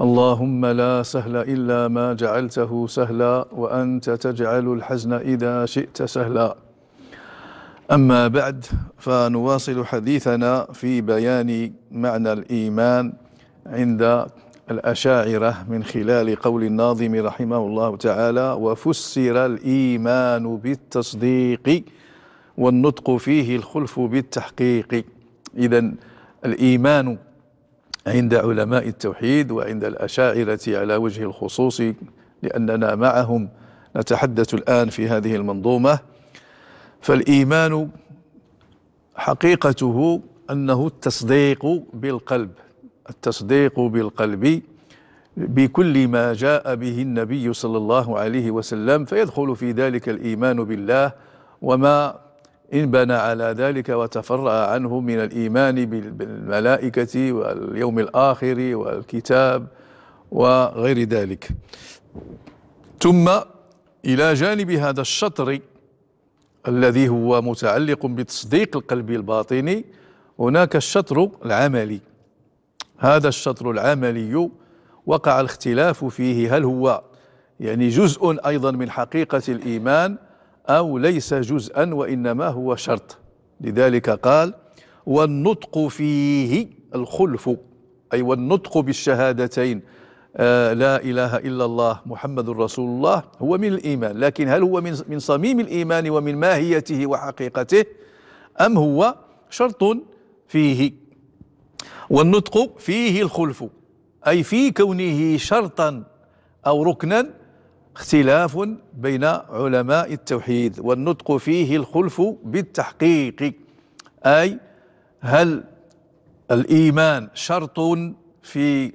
اللهم لا سهل إلا ما جعلته سهلا وأنت تجعل الحزن إذا شئت سهلا أما بعد فنواصل حديثنا في بيان معنى الإيمان عند الأشاعرة من خلال قول الناظم رحمه الله تعالى وفسر الإيمان بالتصديق والنطق فيه الخلف بالتحقيق إذا الإيمان عند علماء التوحيد وعند الأشاعرة على وجه الخصوص لأننا معهم نتحدث الآن في هذه المنظومة فالإيمان حقيقته أنه التصديق بالقلب التصديق بالقلب بكل ما جاء به النبي صلى الله عليه وسلم فيدخل في ذلك الإيمان بالله وما إن بنى على ذلك وتفرأ عنه من الإيمان بالملائكة واليوم الآخر والكتاب وغير ذلك ثم إلى جانب هذا الشطر الذي هو متعلق بتصديق القلب الباطني هناك الشطر العملي هذا الشطر العملي وقع الاختلاف فيه هل هو يعني جزء أيضا من حقيقة الإيمان أو ليس جزءا وإنما هو شرط لذلك قال والنطق فيه الخلف أي والنطق بالشهادتين آه لا إله إلا الله محمد رسول الله هو من الإيمان لكن هل هو من, من صميم الإيمان ومن ماهيته وحقيقته أم هو شرط فيه والنطق فيه الخلف أي في كونه شرطا أو ركنا اختلاف بين علماء التوحيد والنطق فيه الخلف بالتحقيق أي هل الإيمان شرط في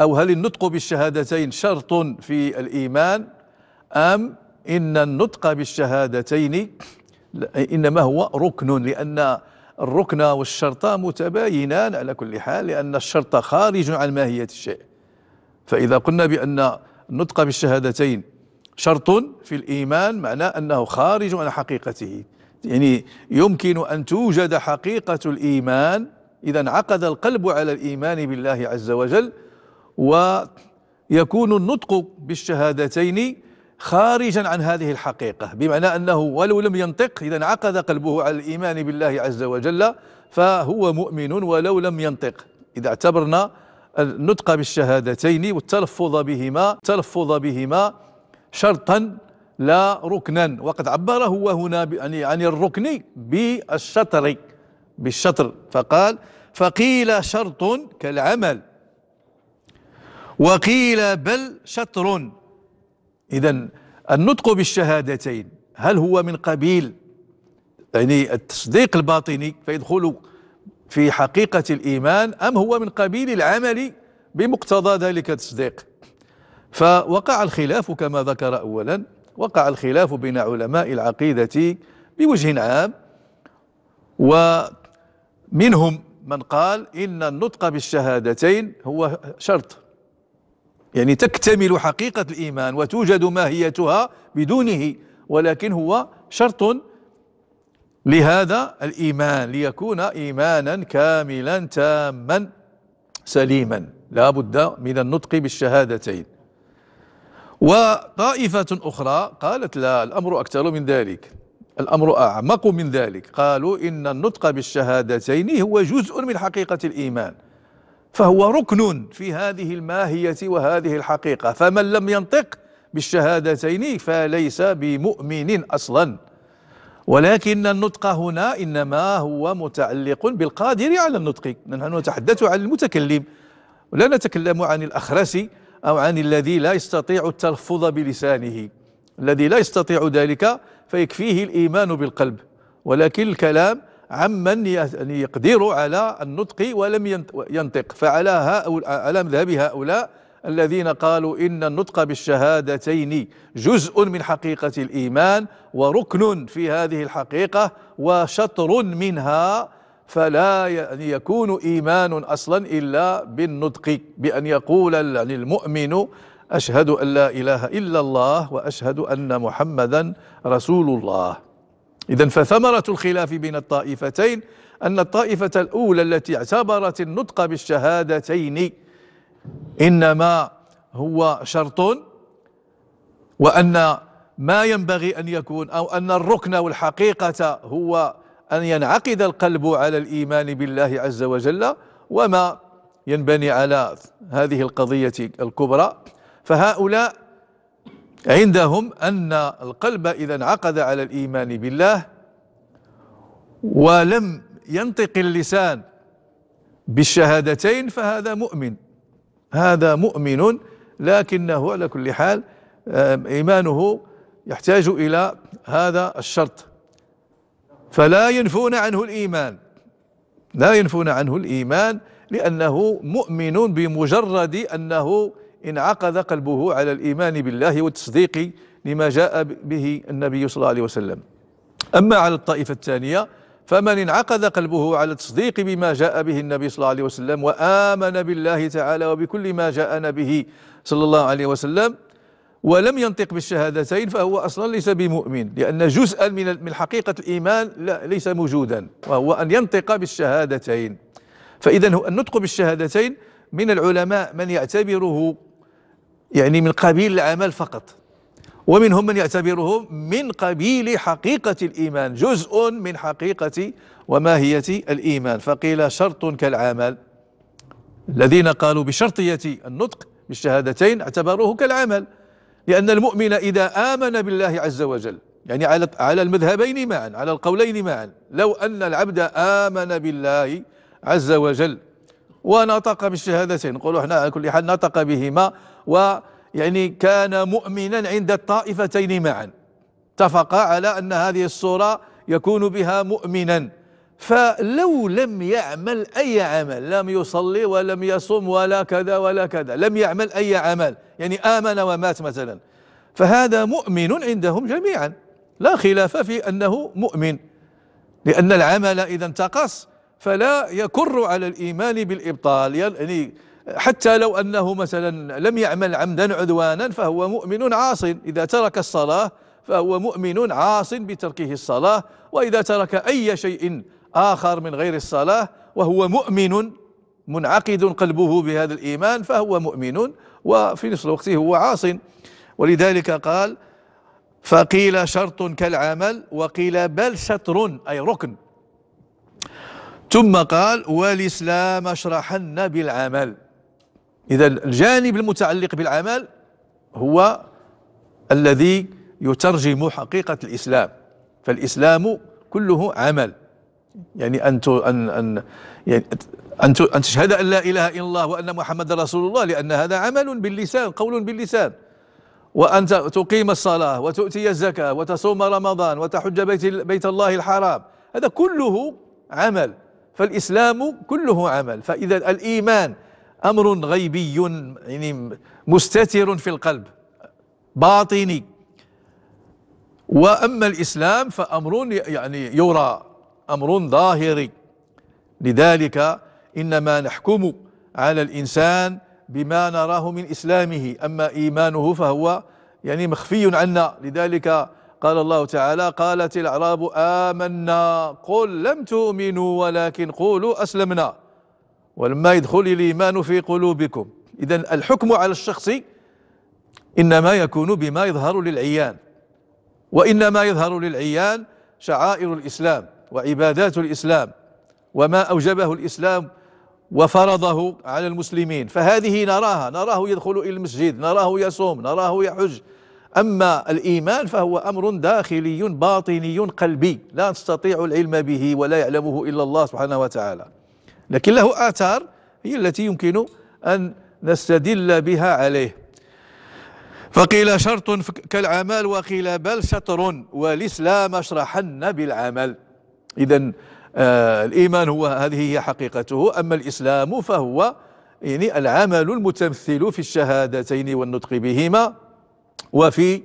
أو هل النطق بالشهادتين شرط في الإيمان أم إن النطق بالشهادتين إنما هو ركن لأن الركن والشرط متباينان على كل حال لأن الشرط خارج عن ماهية الشيء فإذا قلنا بأن النطق بالشهادتين شرط في الإيمان معناه أنه خارج عن حقيقته يعني يمكن أن توجد حقيقة الإيمان إذا انعقد القلب على الإيمان بالله عز وجل ويكون النطق بالشهادتين خارجا عن هذه الحقيقة بمعنى أنه ولو لم ينطق إذا انعقد قلبه على الإيمان بالله عز وجل فهو مؤمن ولو لم ينطق إذا اعتبرنا النطق بالشهادتين والتلفظ بهما تلفظ بهما شرطا لا ركنا وقد عبر هو هنا يعني عن الركن بالشطر بالشطر فقال فقيل شرط كالعمل وقيل بل شطر إذا النطق بالشهادتين هل هو من قبيل يعني التصديق الباطني فيدخل في حقيقة الإيمان أم هو من قبيل العمل بمقتضى ذلك التصديق فوقع الخلاف كما ذكر أولا وقع الخلاف بين علماء العقيدة بوجه عام ومنهم من قال إن النطق بالشهادتين هو شرط يعني تكتمل حقيقة الإيمان وتوجد ماهيتها بدونه ولكن هو شرط لهذا الإيمان ليكون إيمانا كاملا تاما سليما لا بد من النطق بالشهادتين وطائفة أخرى قالت لا الأمر أكثر من ذلك الأمر أعمق من ذلك قالوا إن النطق بالشهادتين هو جزء من حقيقة الإيمان فهو ركن في هذه الماهية وهذه الحقيقة فمن لم ينطق بالشهادتين فليس بمؤمن أصلا ولكن النطق هنا إنما هو متعلق بالقادر على النطق نحن نتحدث عن المتكلم ولا نتكلم عن الأخرسي أو عن الذي لا يستطيع التلفظ بلسانه الذي لا يستطيع ذلك فيكفيه الإيمان بالقلب ولكن الكلام عمن يعني يقدر على النطق ولم ينطق فعلى هؤلاء على مذهب هؤلاء الذين قالوا إن النطق بالشهادتين جزء من حقيقة الإيمان وركن في هذه الحقيقة وشطر منها فلا يعني يكون إيمان أصلا إلا بالنطق بأن يقول يعني المؤمن أشهد أن لا إله إلا الله وأشهد أن محمدا رسول الله إذا فثمرة الخلاف بين الطائفتين أن الطائفة الأولى التي اعتبرت النطق بالشهادتين إنما هو شرط وأن ما ينبغي أن يكون أو أن الركن والحقيقة هو أن ينعقد القلب على الإيمان بالله عز وجل وما ينبني على هذه القضية الكبرى فهؤلاء عندهم أن القلب إذا انعقد على الإيمان بالله ولم ينطق اللسان بالشهادتين فهذا مؤمن هذا مؤمن لكنه على كل حال إيمانه يحتاج إلى هذا الشرط فلا ينفون عنه الإيمان لا ينفون عنه الإيمان لأنه مؤمن بمجرد أنه انعقد قلبه على الإيمان بالله والتصديق لما جاء به النبي صلى الله عليه وسلم أما على الطائفة الثانية فمن انعقد قلبه على التصديق بما جاء به النبي صلى الله عليه وسلم وآمن بالله تعالى وبكل ما جاءنا به صلى الله عليه وسلم ولم ينطق بالشهادتين فهو اصلا ليس بمؤمن لان جزءا من من حقيقه الايمان لا ليس موجودا وهو ان ينطق بالشهادتين فاذا النطق بالشهادتين من العلماء من يعتبره يعني من قبيل العمل فقط ومنهم من يعتبره من قبيل حقيقة الإيمان جزء من حقيقة وماهية الإيمان فقيل شرط كالعمل الذين قالوا بشرطية النطق بالشهادتين اعتبروه كالعمل لأن المؤمن إذا آمن بالله عز وجل يعني على على المذهبين معا على القولين معا لو أن العبد آمن بالله عز وجل ونطق بالشهادتين نقولوا احنا على كل حال نطق بهما ويعني كان مؤمنا عند الطائفتين معا اتفقا على أن هذه الصورة يكون بها مؤمنا فلو لم يعمل أي عمل لم يصلي ولم يصوم ولا كذا ولا كذا لم يعمل أي عمل يعني آمن ومات مثلا فهذا مؤمن عندهم جميعا لا خلاف في أنه مؤمن لأن العمل إذا انتقص فلا يكر على الإيمان بالإبطال يعني حتى لو أنه مثلا لم يعمل عمدا عدوانا فهو مؤمن عاص إذا ترك الصلاة فهو مؤمن عاص بتركه الصلاة وإذا ترك أي شيء آخر من غير الصلاة وهو مؤمن منعقد قلبه بهذا الإيمان فهو مؤمن وفي نفس الوقت هو عاص ولذلك قال فقيل شرط كالعمل وقيل بل شطر أي ركن ثم قال والإسلام اشرحن بالعمل إذا الجانب المتعلق بالعمل هو الذي يترجم حقيقة الإسلام فالإسلام كله عمل يعني أن أن أن يعني أن أن تشهد أن لا إله إلا الله وأن محمد رسول الله لأن هذا عمل باللسان قول باللسان وأن تقيم الصلاة وتؤتي الزكاة وتصوم رمضان وتحج بيت بيت الله الحرام هذا كله عمل فالإسلام كله عمل فإذا الإيمان أمر غيبي يعني مستتر في القلب باطني وأما الإسلام فأمر يعني يرى امر ظاهري لذلك انما نحكم على الانسان بما نراه من اسلامه اما ايمانه فهو يعني مخفي عنا لذلك قال الله تعالى قالت الاعراب امنا قل لم تؤمنوا ولكن قولوا اسلمنا ولما يدخل الايمان في قلوبكم اذا الحكم على الشخص انما يكون بما يظهر للعيان وانما يظهر للعيان شعائر الاسلام وعبادات الإسلام وما أوجبه الإسلام وفرضه على المسلمين فهذه نراها نراه يدخل إلى المسجد نراه يصوم نراه يحج أما الإيمان فهو أمر داخلي باطني قلبي لا نستطيع العلم به ولا يعلمه إلا الله سبحانه وتعالى لكن له آثار هي التي يمكن أن نستدل بها عليه فقيل شرط كالعمل وقيل بل شطر والإسلام اشرحن بالعمل إذا آه، الإيمان هو هذه هي حقيقته أما الإسلام فهو يعني العمل المتمثل في الشهادتين والنطق بهما وفي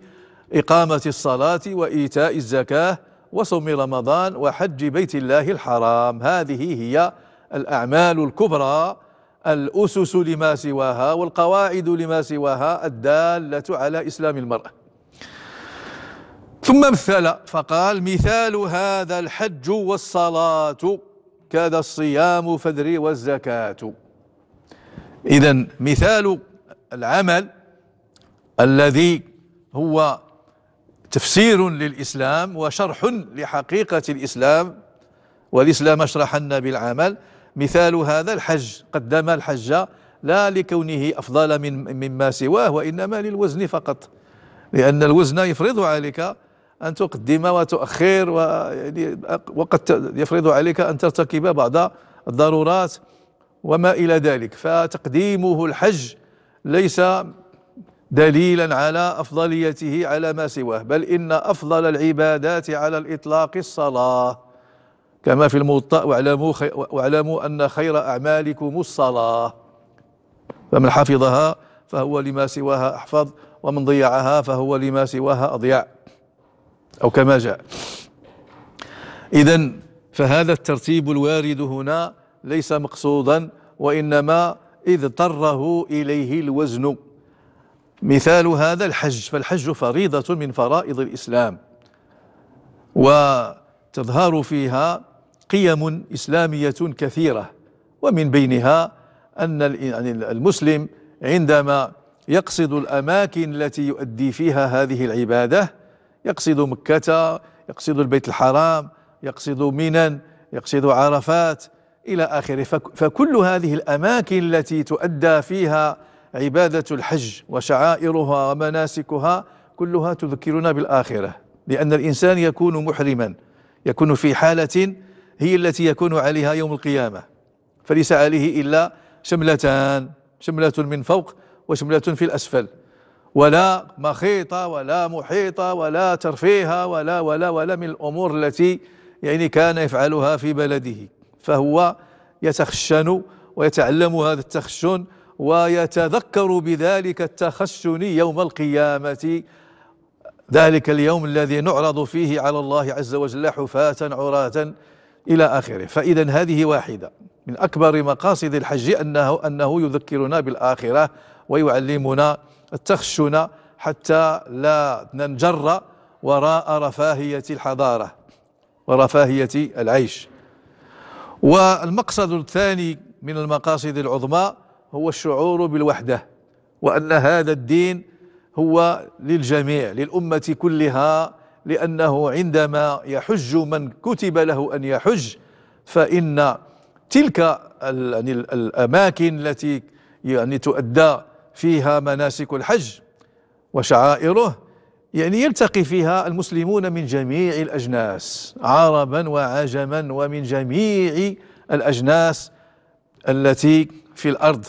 إقامة الصلاة وإيتاء الزكاة وصوم رمضان وحج بيت الله الحرام هذه هي الأعمال الكبرى الأسس لما سواها والقواعد لما سواها الدالة على إسلام المرأة ثم مثل فقال مثال هذا الحج والصلاة كذا الصيام فدري والزكاة إذا مثال العمل الذي هو تفسير للإسلام وشرح لحقيقة الإسلام والإسلام اشرحنا بالعمل مثال هذا الحج قدم الحج لا لكونه أفضل من مما سواه وإنما للوزن فقط لأن الوزن يفرض عليك أن تقدم وتؤخر ويعني وقد يفرض عليك أن ترتكب بعض الضرورات وما إلى ذلك فتقديمه الحج ليس دليلا على أفضليته على ما سواه بل إن أفضل العبادات على الإطلاق الصلاة كما في الموطأ واعلموا, خي واعلموا أن خير أعمالكم الصلاة فمن حفظها فهو لما سواها أحفظ ومن ضيعها فهو لما سواها أضيع أو كما جاء إذا فهذا الترتيب الوارد هنا ليس مقصودا وإنما إذ اضطره إليه الوزن مثال هذا الحج فالحج فريضة من فرائض الإسلام وتظهر فيها قيم إسلامية كثيرة ومن بينها أن يعني المسلم عندما يقصد الأماكن التي يؤدي فيها هذه العبادة يقصد مكة يقصد البيت الحرام يقصد منى يقصد عرفات إلى آخره فكل هذه الأماكن التي تؤدى فيها عبادة الحج وشعائرها ومناسكها كلها تذكرنا بالآخرة لأن الإنسان يكون محرما يكون في حالة هي التي يكون عليها يوم القيامة فليس عليه إلا شملتان شملة من فوق وشملة في الأسفل ولا مخيطة ولا محيطة ولا ترفيها ولا ولا ولا من الأمور التي يعني كان يفعلها في بلده فهو يتخشن ويتعلم هذا التخشن ويتذكر بذلك التخشن يوم القيامة ذلك اليوم الذي نعرض فيه على الله عز وجل حفاة عراة إلى آخره فإذا هذه واحدة من أكبر مقاصد الحج أنه أنه يذكرنا بالآخرة ويعلمنا تخشنا حتى لا ننجر وراء رفاهية الحضارة ورفاهية العيش والمقصد الثاني من المقاصد العظمى هو الشعور بالوحدة وأن هذا الدين هو للجميع للأمة كلها لأنه عندما يحج من كتب له أن يحج فإن تلك يعني الأماكن التي يعني تؤدى فيها مناسك الحج وشعائره يعني يلتقي فيها المسلمون من جميع الأجناس عربا وعجما ومن جميع الأجناس التي في الأرض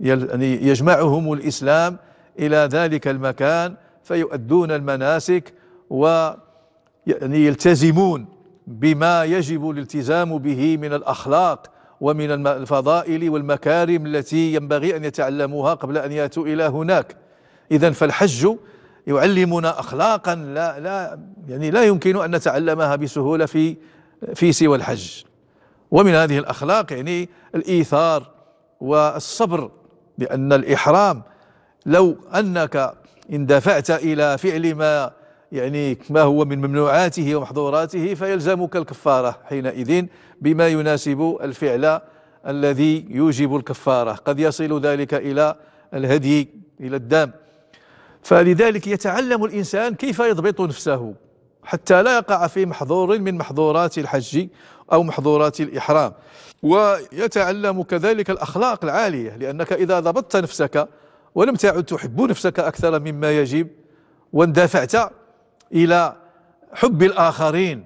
يعني يجمعهم الإسلام إلى ذلك المكان فيؤدون المناسك و يعني يلتزمون بما يجب الالتزام به من الأخلاق ومن الفضائل والمكارم التي ينبغي أن يتعلموها قبل أن يأتوا إلى هناك إذا فالحج يعلمنا أخلاقا لا لا يعني لا يمكن أن نتعلمها بسهولة في في سوى الحج ومن هذه الأخلاق يعني الإيثار والصبر لأن الإحرام لو أنك اندفعت إلى فعل ما يعني ما هو من ممنوعاته ومحظوراته فيلزمك الكفارة حينئذ بما يناسب الفعل الذي يوجب الكفارة قد يصل ذلك إلى الهدي إلى الدم فلذلك يتعلم الإنسان كيف يضبط نفسه حتى لا يقع في محظور من محظورات الحج أو محظورات الإحرام ويتعلم كذلك الأخلاق العالية لأنك إذا ضبطت نفسك ولم تعد تحب نفسك أكثر مما يجب واندفعت الى حب الاخرين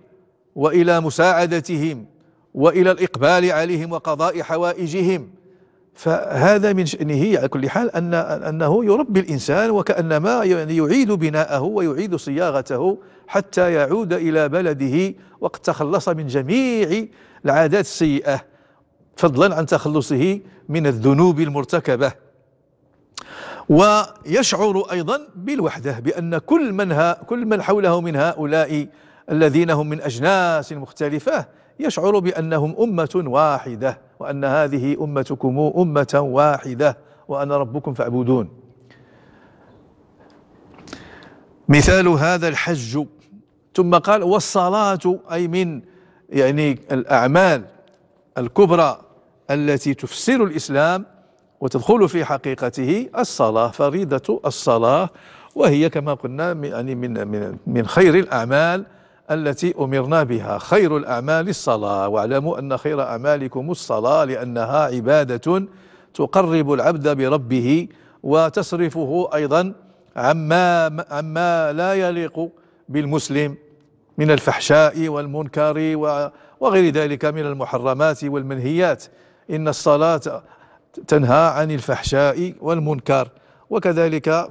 والى مساعدتهم والى الاقبال عليهم وقضاء حوائجهم فهذا من شأنه على كل حال أن أنه يربي الإنسان وكأنما يعني يعيد بناءه ويعيد صياغته حتى يعود إلى بلده وقد تخلص من جميع العادات السيئة فضلا عن تخلصه من الذنوب المرتكبة ويشعر أيضا بالوحدة بأن كل من, ها كل من حوله من هؤلاء الذين هم من أجناس مختلفة يشعر بأنهم أمة واحدة وأن هذه أمتكم أمة واحدة وأنا ربكم فاعبدون مثال هذا الحج ثم قال والصلاة أي من يعني الأعمال الكبرى التي تفسر الإسلام وتدخل في حقيقته الصلاة فريضة الصلاة وهي كما قلنا يعني من من من خير الأعمال التي أمرنا بها خير الأعمال الصلاة واعلموا أن خير أعمالكم الصلاة لأنها عبادة تقرب العبد بربه وتصرفه أيضا عما عما لا يليق بالمسلم من الفحشاء والمنكر وغير ذلك من المحرمات والمنهيات إن الصلاة تنهى عن الفحشاء والمنكر وكذلك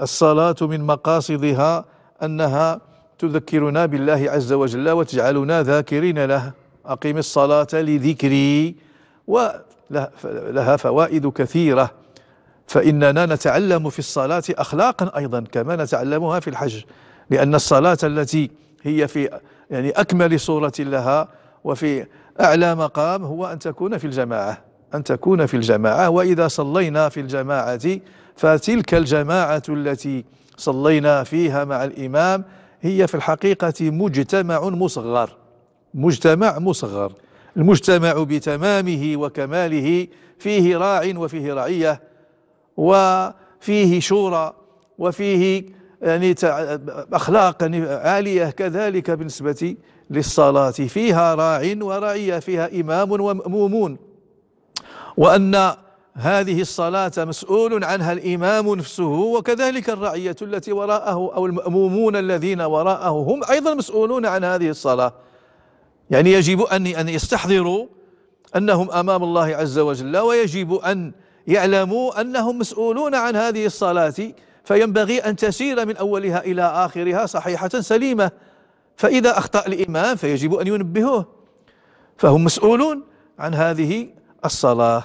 الصلاة من مقاصدها أنها تذكرنا بالله عز وجل وتجعلنا ذاكرين له أقيم الصلاة لذكري ولها فوائد كثيرة فإننا نتعلم في الصلاة أخلاقا أيضا كما نتعلمها في الحج لأن الصلاة التي هي في يعني أكمل صورة لها وفي أعلى مقام هو أن تكون في الجماعة أن تكون في الجماعة وإذا صلينا في الجماعة فتلك الجماعة التي صلينا فيها مع الإمام هي في الحقيقة مجتمع مصغر مجتمع مصغر المجتمع بتمامه وكماله فيه راع وفيه رعية وفيه شورى وفيه يعني أخلاق عالية كذلك بالنسبة للصلاة فيها راع ورعية فيها إمام ومأمومون وأن هذه الصلاة مسؤول عنها الإمام نفسه وكذلك الرعية التي وراءه أو المأمومون الذين وراءه هم أيضا مسؤولون عن هذه الصلاة يعني يجب أن أن يستحضروا أنهم أمام الله عز وجل ويجب أن يعلموا أنهم مسؤولون عن هذه الصلاة فينبغي أن تسير من أولها إلى آخرها صحيحة سليمة فإذا أخطأ الإمام فيجب أن ينبهوه فهم مسؤولون عن هذه الصلاة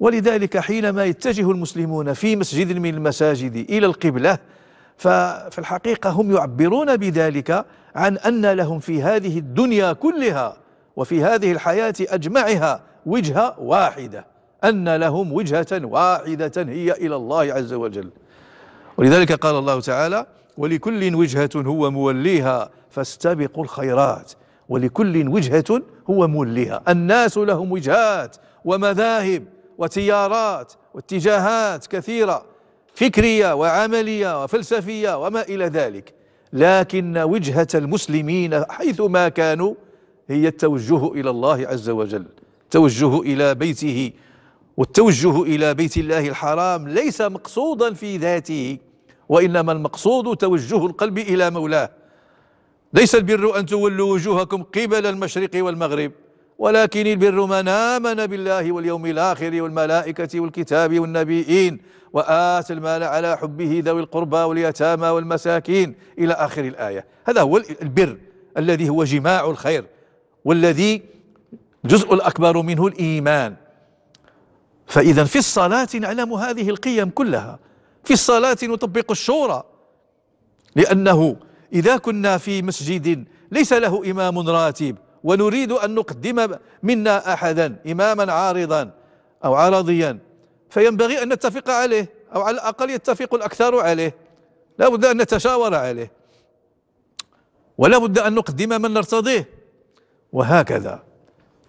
ولذلك حينما يتجه المسلمون في مسجد من المساجد إلى القبلة ففي الحقيقة هم يعبرون بذلك عن أن لهم في هذه الدنيا كلها وفي هذه الحياة أجمعها وجهة واحدة أن لهم وجهة واحدة هي إلى الله عز وجل ولذلك قال الله تعالى ولكل وجهة هو موليها فاستبقوا الخيرات ولكل وجهة هو موليها الناس لهم وجهات ومذاهب وتيارات واتجاهات كثيرة فكرية وعملية وفلسفية وما إلى ذلك لكن وجهة المسلمين حيثما كانوا هي التوجه إلى الله عز وجل التوجه إلى بيته والتوجه إلى بيت الله الحرام ليس مقصودا في ذاته وإنما المقصود توجه القلب إلى مولاه ليس البر أن تولوا وجوهكم قبل المشرق والمغرب ولكن البر من آمن بالله واليوم الآخر والملائكة والكتاب والنبيين وآتى المال على حبه ذوي القربى واليتامى والمساكين إلى آخر الآية هذا هو البر الذي هو جماع الخير والذي الجزء الأكبر منه الإيمان فإذا في الصلاة نعلم هذه القيم كلها في الصلاة نطبق الشورى لأنه إذا كنا في مسجد ليس له إمام راتب ونريد أن نقدم منا أحدا إماما عارضا أو عرضيا فينبغي أن نتفق عليه أو على الأقل يتفق الأكثر عليه لا بد أن نتشاور عليه ولا بد أن نقدم من نرتضيه وهكذا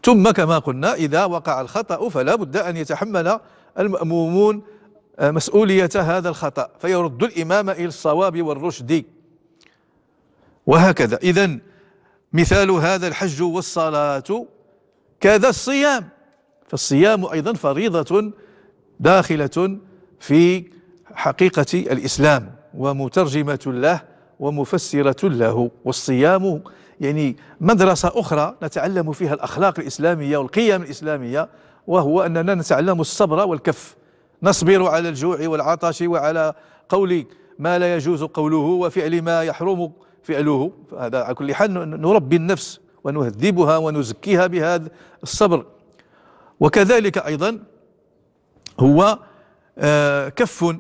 ثم كما قلنا إذا وقع الخطأ فلا بد أن يتحمل المأمومون مسؤولية هذا الخطأ فيرد الإمام إلى الصواب والرشد وهكذا إذا مثال هذا الحج والصلاة كذا الصيام فالصيام أيضا فريضة داخلة في حقيقة الإسلام ومترجمة له ومفسرة له والصيام يعني مدرسة أخرى نتعلم فيها الأخلاق الإسلامية والقيم الإسلامية وهو أننا نتعلم الصبر والكف نصبر على الجوع والعطش وعلى قول ما لا يجوز قوله وفعل ما يحرم فعله هذا على كل حال نربي النفس ونهذبها ونزكيها بهذا الصبر وكذلك أيضا هو آه، كف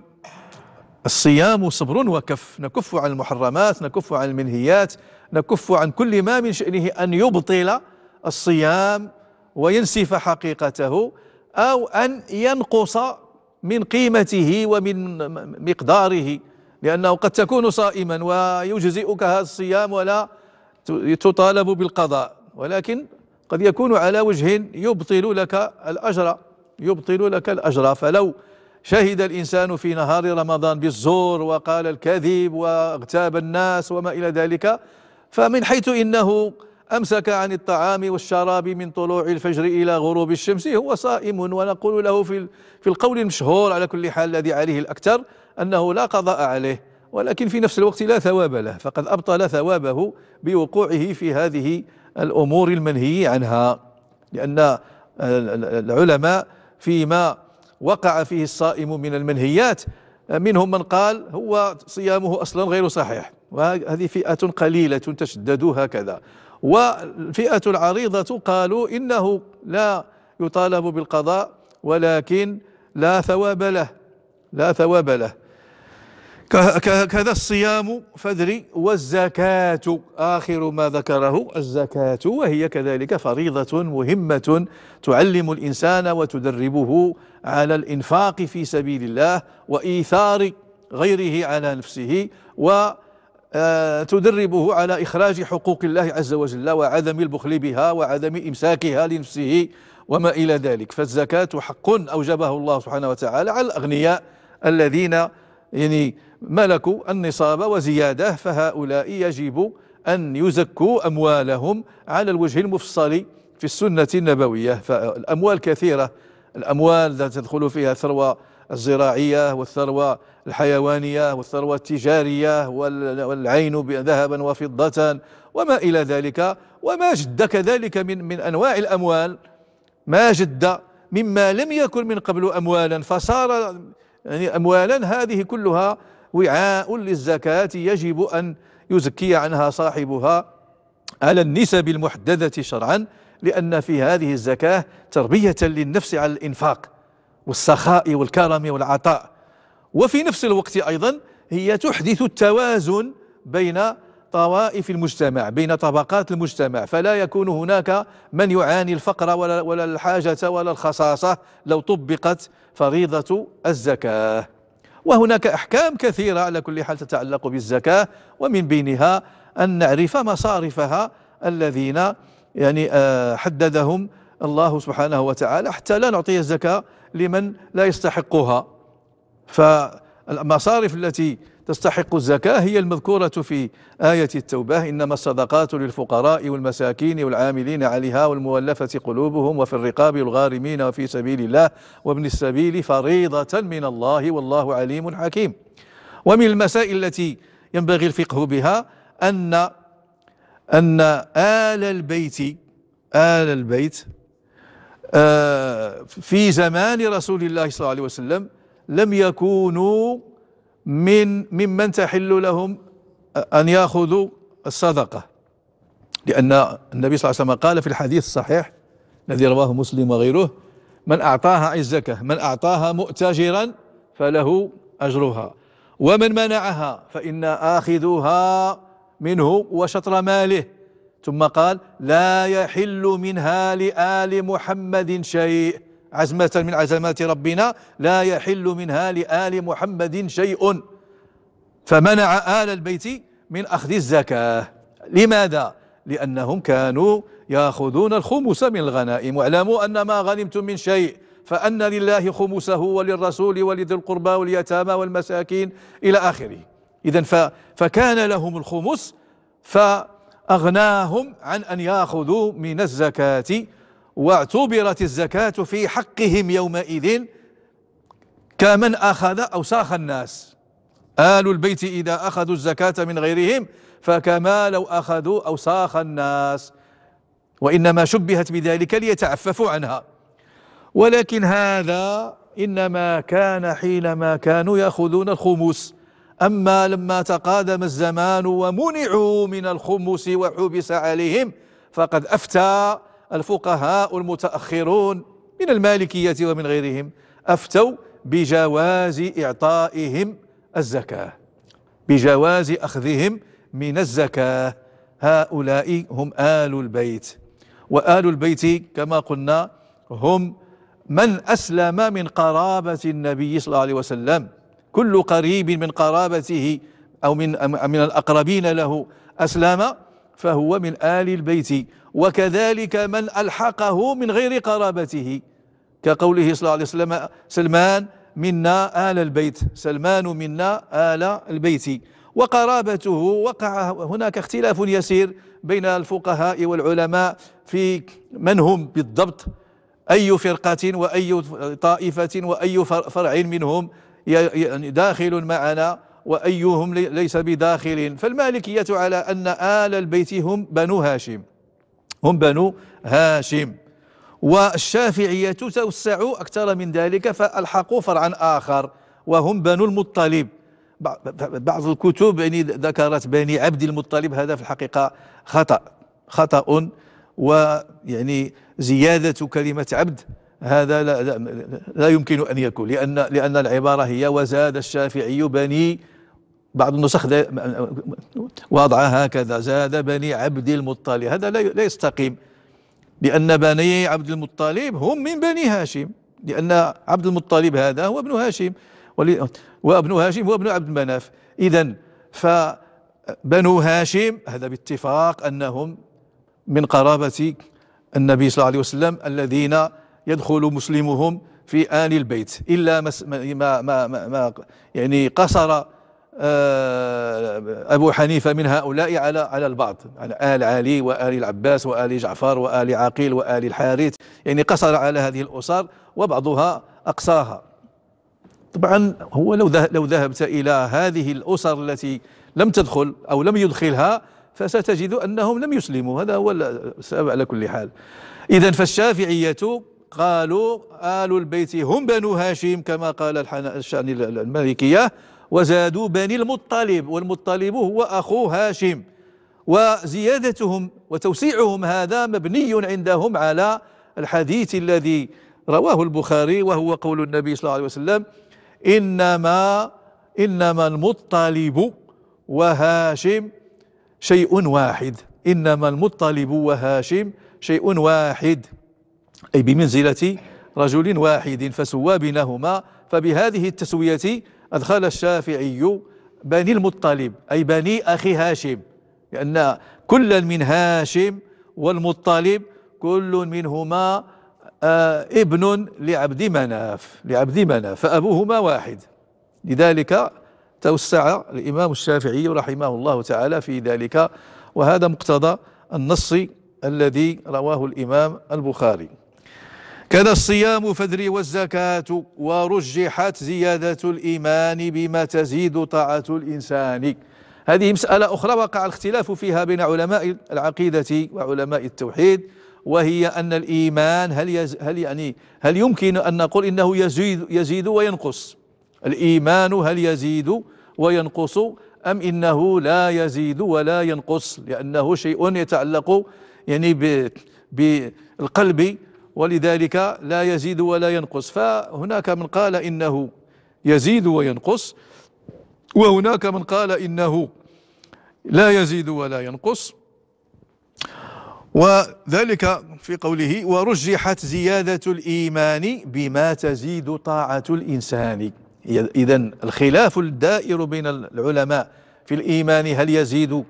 الصيام صبر وكف نكف عن المحرمات نكف عن المنهيات نكف عن كل ما من شأنه أن يبطل الصيام وينسف حقيقته أو أن ينقص من قيمته ومن مقداره لأنه قد تكون صائما ويجزئك هذا الصيام ولا تطالب بالقضاء ولكن قد يكون على وجه يبطل لك الأجر يبطل لك الأجر فلو شهد الإنسان في نهار رمضان بالزور وقال الكذب واغتاب الناس وما إلى ذلك فمن حيث إنه أمسك عن الطعام والشراب من طلوع الفجر إلى غروب الشمس هو صائم ونقول له في في القول المشهور على كل حال الذي عليه الأكثر أنه لا قضاء عليه ولكن في نفس الوقت لا ثواب له فقد أبطل ثوابه بوقوعه في هذه الأمور المنهي عنها لأن العلماء فيما وقع فيه الصائم من المنهيات منهم من قال هو صيامه أصلا غير صحيح وهذه فئة قليلة تشدد هكذا والفئة العريضة قالوا إنه لا يطالب بالقضاء ولكن لا ثواب له لا ثواب له كذا الصيام فدري والزكاة آخر ما ذكره الزكاة وهي كذلك فريضة مهمة تعلم الإنسان وتدربه على الإنفاق في سبيل الله وإيثار غيره على نفسه و آه، تدربه على إخراج حقوق الله عز وجل وعدم البخل بها وعدم إمساكها لنفسه وما إلى ذلك فالزكاة حق أوجبه الله سبحانه وتعالى على الأغنياء الذين يعني ملكوا النصاب وزيادة فهؤلاء يجب أن يزكوا أموالهم على الوجه المفصل في السنة النبوية فالأموال كثيرة الأموال التي تدخل فيها الثروة الزراعية والثروة الحيوانية والثروة التجارية والعين ذهبا وفضة وما إلى ذلك وما جد كذلك من, من أنواع الأموال ما جد مما لم يكن من قبل أموالا فصار يعني أموالا هذه كلها وعاء للزكاة يجب أن يزكي عنها صاحبها على النسب المحددة شرعا لأن في هذه الزكاة تربية للنفس على الإنفاق والسخاء والكرم والعطاء وفي نفس الوقت أيضا هي تحدث التوازن بين طوائف المجتمع بين طبقات المجتمع فلا يكون هناك من يعاني الفقر ولا, ولا الحاجة ولا الخصاصة لو طبقت فريضة الزكاة وهناك أحكام كثيرة على كل حال تتعلق بالزكاة ومن بينها أن نعرف مصارفها الذين يعني آه، حددهم الله سبحانه وتعالى حتى لا نعطي الزكاة لمن لا يستحقها فالمصارف التي تستحق الزكاة هي المذكورة في آية التوبة إنما الصدقات للفقراء والمساكين والعاملين عليها والمؤلفة قلوبهم وفي الرقاب الغارمين وفي سبيل الله وابن السبيل فريضة من الله والله عليم حكيم ومن المسائل التي ينبغي الفقه بها أن أن آل البيت آل البيت آه، في زمان رسول الله صلى الله عليه وسلم لم يكونوا من ممن تحل لهم أن يأخذوا الصدقة لأن النبي صلى الله عليه وسلم قال في الحديث الصحيح الذي رواه مسلم وغيره من أعطاها الزكاة من أعطاها مؤتجرا فله أجرها ومن منعها فإن آخذوها منه وشطر ماله ثم قال لا يحل منها لآل محمد شيء عزمة من عزمات ربنا لا يحل منها لآل محمد شيء فمنع آل البيت من أخذ الزكاة لماذا؟ لأنهم كانوا يأخذون الخمس من الغنائم واعلموا أن ما غنمتم من شيء فأن لله خمسه وللرسول ولذي القربى واليتامى والمساكين إلى آخره إذا فكان لهم الخمس فأغناهم عن أن يأخذوا من الزكاة واعتبرت الزكاة في حقهم يومئذ كمن أخذ أوساخ الناس آل البيت إذا أخذوا الزكاة من غيرهم فكما لو أخذوا أوساخ الناس وإنما شبهت بذلك ليتعففوا عنها ولكن هذا إنما كان حينما كانوا يأخذون الخمس أما لما تقادم الزمان ومنعوا من الخمس وحبس عليهم فقد أفتى الفقهاء المتأخرون من المالكية ومن غيرهم أفتوا بجواز إعطائهم الزكاة بجواز أخذهم من الزكاة هؤلاء هم آل البيت وآل البيت كما قلنا هم من أسلم من قرابة النبي صلى الله عليه وسلم كل قريب من قرابته أو من, من الأقربين له أسلم فهو من آل البيت وكذلك من ألحقه من غير قرابته كقوله صلى الله عليه وسلم سلمان منا آل البيت سلمان منا آل البيت وقرابته وقع هناك اختلاف يسير بين الفقهاء والعلماء في من هم بالضبط أي فرقة وأي طائفة وأي فرع منهم يعني داخل معنا وأيهم ليس بداخل فالمالكية على أن آل البيت هم بنو هاشم هم بنو هاشم والشافعية توسع أكثر من ذلك فألحقوا فرعا آخر وهم بنو المطلب بعض الكتب يعني ذكرت بني عبد المطلب هذا في الحقيقة خطأ خطأ ويعني زيادة كلمة عبد هذا لا, لا, لا يمكن أن يكون لأن, لأن العبارة هي وزاد الشافعي بني بعض النسخ وضع هكذا زاد بني عبد المطلب هذا لا يستقيم لأن بني عبد المطلب هم من بني هاشم لأن عبد المطلب هذا هو ابن هاشم وابن هاشم هو ابن عبد مناف إذا فبنو هاشم هذا باتفاق أنهم من قرابة النبي صلى الله عليه وسلم الذين يدخل مسلمهم في آل البيت إلا ما, ما, ما, ما يعني قصر آه، أبو حنيفة من هؤلاء على على البعض على آل علي وآل العباس وآل جعفر وآل عقيل وآل الحارث يعني قصر على هذه الأسر وبعضها أقصاها طبعا هو لو لو ذهبت إلى هذه الأسر التي لم تدخل أو لم يدخلها فستجد أنهم لم يسلموا هذا هو السبب على كل حال إذا فالشافعية قالوا آل البيت هم بنو هاشم كما قال الشأن المالكية وزادوا بني المطلب والمطلب هو أخو هاشم وزيادتهم وتوسيعهم هذا مبني عندهم على الحديث الذي رواه البخاري وهو قول النبي صلى الله عليه وسلم إنما إنما المطلب وهاشم شيء واحد إنما المطلب وهاشم شيء واحد أي بمنزلة رجل واحد فسوا بينهما فبهذه التسوية أدخل الشافعي بني المطلب أي بني أخي هاشم لأن كلا من هاشم والمطلب كل منهما آه ابن لعبد مناف لعبد مناف فأبوهما واحد لذلك توسع الإمام الشافعي رحمه الله تعالى في ذلك وهذا مقتضى النص الذي رواه الإمام البخاري كان الصيام فدري والزكاة ورجحت زيادة الإيمان بما تزيد طاعة الإنسان هذه مسألة أخرى وقع الاختلاف فيها بين علماء العقيدة وعلماء التوحيد وهي أن الإيمان هل يز هل يعني هل يمكن أن نقول إنه يزيد يزيد وينقص الإيمان هل يزيد وينقص أم إنه لا يزيد ولا ينقص لأنه شيء يتعلق يعني بالقلب ولذلك لا يزيد ولا ينقص فهناك من قال إنه يزيد وينقص وهناك من قال إنه لا يزيد ولا ينقص وذلك في قوله ورجحت زيادة الإيمان بما تزيد طاعة الإنسان إذا الخلاف الدائر بين العلماء في الإيمان هل يزيد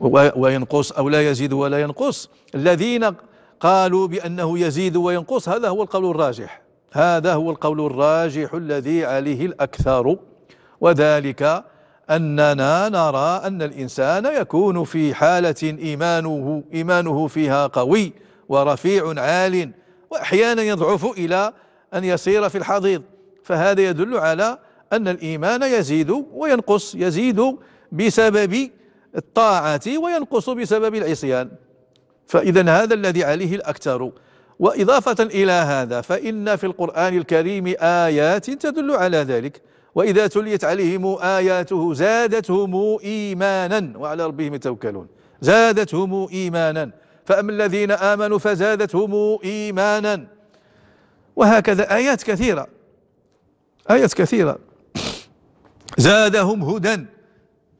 وينقص أو لا يزيد ولا ينقص الذين قالوا بأنه يزيد وينقص هذا هو القول الراجح هذا هو القول الراجح الذي عليه الأكثر وذلك أننا نرى أن الإنسان يكون في حالة إيمانه إيمانه فيها قوي ورفيع عال وأحيانا يضعف إلى أن يصير في الحضيض فهذا يدل على أن الإيمان يزيد وينقص يزيد بسبب الطاعة وينقص بسبب العصيان فإذا هذا الذي عليه الأكثر وإضافة إلى هذا فإن في القرآن الكريم آيات تدل على ذلك وإذا تليت عليهم آياته زادتهم إيمانا وعلى ربهم يتوكلون زادتهم إيمانا فأما الذين آمنوا فزادتهم إيمانا وهكذا آيات كثيرة آيات كثيرة زادهم هدى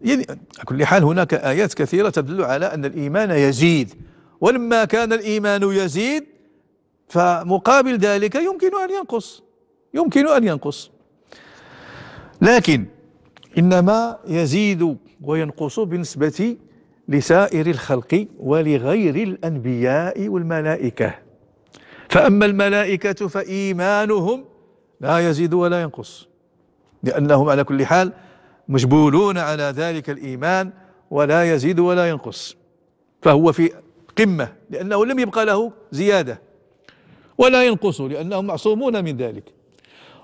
يعني كل حال هناك آيات كثيرة تدل على أن الإيمان يزيد ولما كان الإيمان يزيد فمقابل ذلك يمكن أن ينقص يمكن أن ينقص لكن إنما يزيد وينقص بالنسبة لسائر الخلق ولغير الأنبياء والملائكة فأما الملائكة فإيمانهم لا يزيد ولا ينقص لأنهم على كل حال مجبولون على ذلك الإيمان ولا يزيد ولا ينقص فهو في القمة لأنه لم يبقى له زيادة ولا ينقص لأنهم معصومون من ذلك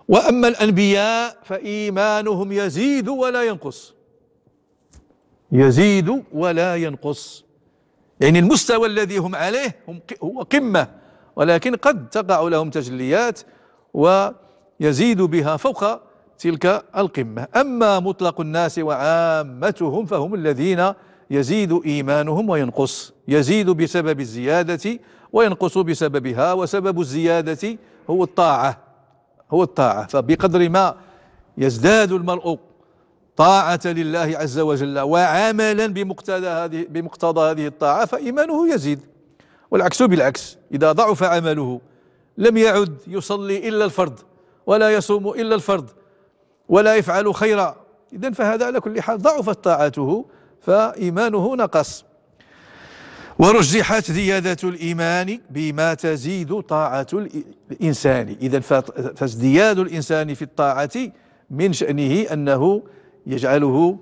وأما الأنبياء فإيمانهم يزيد ولا ينقص يزيد ولا ينقص يعني المستوى الذي هم عليه هو قمة ولكن قد تقع لهم تجليات ويزيد بها فوق تلك القمة أما مطلق الناس وعامتهم فهم الذين يزيد إيمانهم وينقص يزيد بسبب الزيادة وينقص بسببها وسبب الزيادة هو الطاعة هو الطاعة فبقدر ما يزداد المرء طاعة لله عز وجل وعملا بمقتضى هذه بمقتضى هذه الطاعة فإيمانه يزيد والعكس بالعكس إذا ضعف عمله لم يعد يصلي إلا الفرض ولا يصوم إلا الفرض ولا يفعل خيرا إذا فهذا على كل حال ضعفت طاعته فإيمانه نقص ورجحت زيادة الإيمان بما تزيد طاعة الإنسان إذا فازدياد الإنسان في الطاعة من شأنه أنه يجعله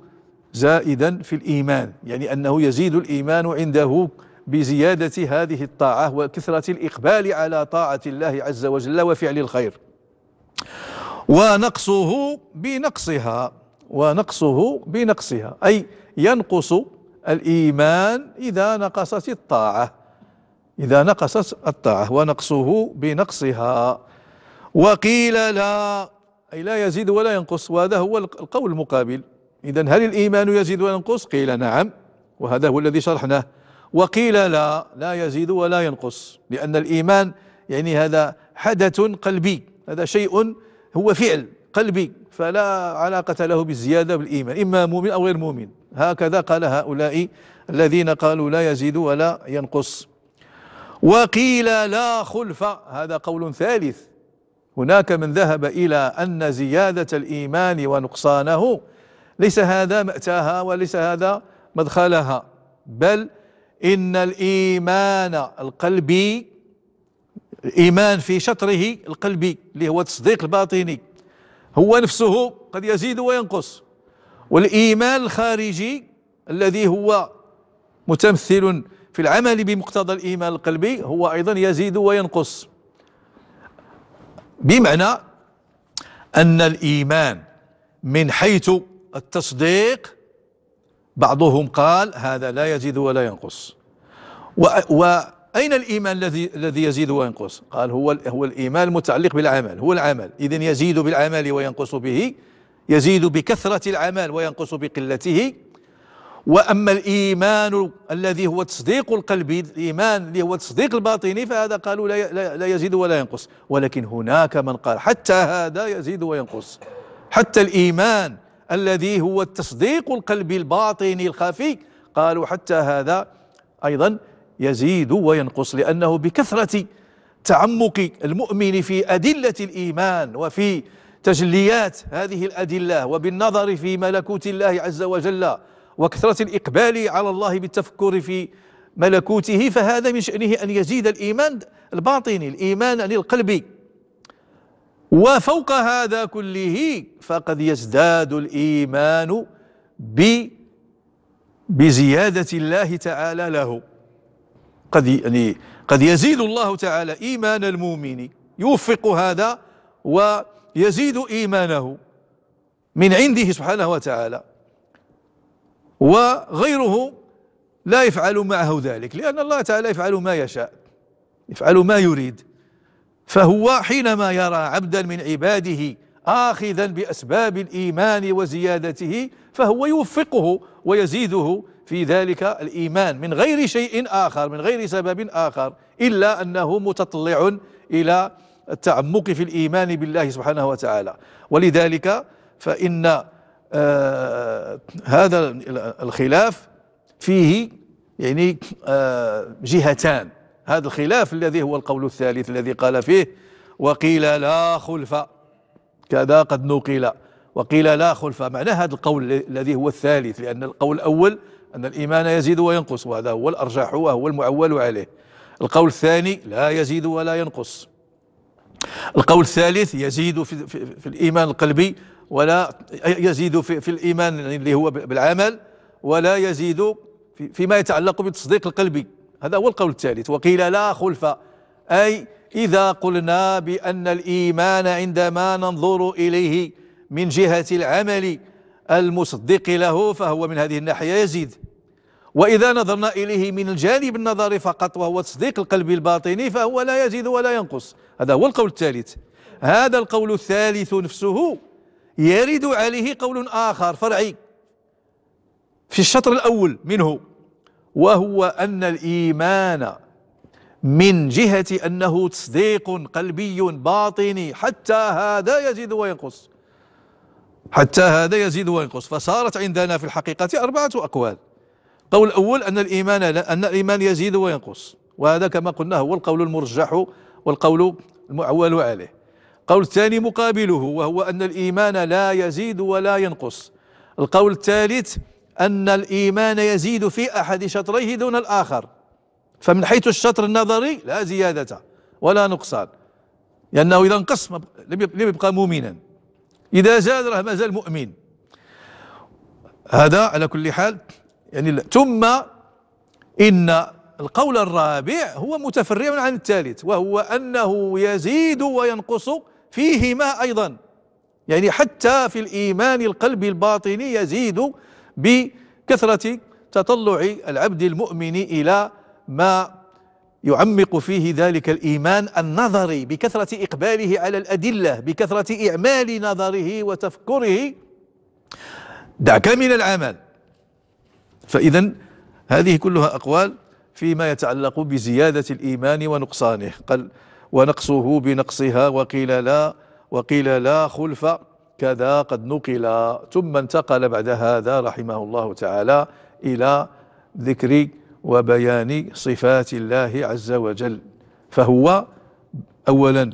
زائدا في الإيمان يعني أنه يزيد الإيمان عنده بزيادة هذه الطاعة وكثرة الإقبال على طاعة الله عز وجل وفعل الخير ونقصه بنقصها ونقصه بنقصها أي ينقص الايمان اذا نقصت الطاعه اذا نقصت الطاعه ونقصه بنقصها وقيل لا اي لا يزيد ولا ينقص وهذا هو القول المقابل اذا هل الايمان يزيد وينقص قيل نعم وهذا هو الذي شرحناه وقيل لا لا يزيد ولا ينقص لان الايمان يعني هذا حدث قلبي هذا شيء هو فعل قلبي فلا علاقه له بالزياده بالايمان اما مؤمن او غير مؤمن هكذا قال هؤلاء الذين قالوا لا يزيد ولا ينقص وقيل لا خلف هذا قول ثالث هناك من ذهب إلى أن زيادة الإيمان ونقصانه ليس هذا مأتاها وليس هذا مدخلها بل إن الإيمان القلبي الإيمان في شطره القلبي اللي هو التصديق الباطني هو نفسه قد يزيد وينقص والإيمان الخارجي الذي هو متمثل في العمل بمقتضى الإيمان القلبي هو أيضا يزيد وينقص بمعنى أن الإيمان من حيث التصديق بعضهم قال هذا لا يزيد ولا ينقص وأين الإيمان الذي الذي يزيد وينقص قال هو هو الإيمان المتعلق بالعمل هو العمل اذا يزيد بالعمل وينقص به يزيد بكثرة العمل وينقص بقلته وأما الإيمان الذي هو تصديق القلب الإيمان اللي هو تصديق الباطني فهذا قالوا لا, لا يزيد ولا ينقص ولكن هناك من قال حتى هذا يزيد وينقص حتى الإيمان الذي هو التصديق القلبي الباطني الخفي قالوا حتى هذا أيضا يزيد وينقص لأنه بكثرة تعمق المؤمن في أدلة الإيمان وفي تجليات هذه الأدلة وبالنظر في ملكوت الله عز وجل وكثرة الإقبال على الله بالتفكر في ملكوته فهذا من شأنه أن يزيد الإيمان الباطني الإيمان عن القلب وفوق هذا كله فقد يزداد الإيمان ب بزيادة الله تعالى له قد يعني قد يزيد الله تعالى إيمان المؤمن يوفق هذا و يزيد إيمانه من عنده سبحانه وتعالى وغيره لا يفعل معه ذلك لأن الله تعالى يفعل ما يشاء يفعل ما يريد فهو حينما يرى عبدا من عباده آخذا بأسباب الإيمان وزيادته فهو يوفقه ويزيده في ذلك الإيمان من غير شيء آخر من غير سبب آخر إلا أنه متطلع إلى التعمق في الإيمان بالله سبحانه وتعالى ولذلك فإن آه هذا الخلاف فيه يعني آه جهتان هذا الخلاف الذي هو القول الثالث الذي قال فيه وقيل لا خلف كذا قد نقل وقيل لا خلف معنى هذا القول الذي هو الثالث لأن القول الأول أن الإيمان يزيد وينقص وهذا هو الأرجح وهو المعول عليه القول الثاني لا يزيد ولا ينقص القول الثالث يزيد في, في, في الإيمان القلبي ولا يزيد في, في الإيمان اللي هو بالعمل ولا يزيد في فيما يتعلق بالتصديق القلبي هذا هو القول الثالث وقيل لا خلف أي إذا قلنا بأن الإيمان عندما ننظر إليه من جهة العمل المصدق له فهو من هذه الناحية يزيد وإذا نظرنا إليه من الجانب النظري فقط وهو تصديق القلب الباطني فهو لا يزيد ولا ينقص هذا هو القول الثالث هذا القول الثالث نفسه يرد عليه قول آخر فرعي في الشطر الأول منه وهو أن الإيمان من جهة أنه تصديق قلبي باطني حتى هذا يزيد وينقص حتى هذا يزيد وينقص فصارت عندنا في الحقيقة أربعة أقوال القول الأول أن الإيمان أن الإيمان يزيد وينقص وهذا كما قلنا هو القول المرجح والقول المعول عليه القول الثاني مقابله وهو أن الإيمان لا يزيد ولا ينقص القول الثالث أن الإيمان يزيد في أحد شطريه دون الآخر فمن حيث الشطر النظري لا زيادة ولا نقصان لأنه إذا انقص لم يبقى مؤمنا إذا زاد راه مازال مؤمن هذا على كل حال يعني ثم إن القول الرابع هو متفرع عن الثالث وهو أنه يزيد وينقص فيهما أيضا يعني حتى في الإيمان القلبي الباطني يزيد بكثرة تطلع العبد المؤمن إلى ما يعمق فيه ذلك الإيمان النظري بكثرة إقباله على الأدلة بكثرة إعمال نظره وتفكره دعك من العمل فإذا هذه كلها أقوال فيما يتعلق بزيادة الإيمان ونقصانه قال ونقصه بنقصها وقيل لا وقيل لا خلف كذا قد نقل ثم انتقل بعد هذا رحمه الله تعالى إلى ذكر وبيان صفات الله عز وجل فهو أولا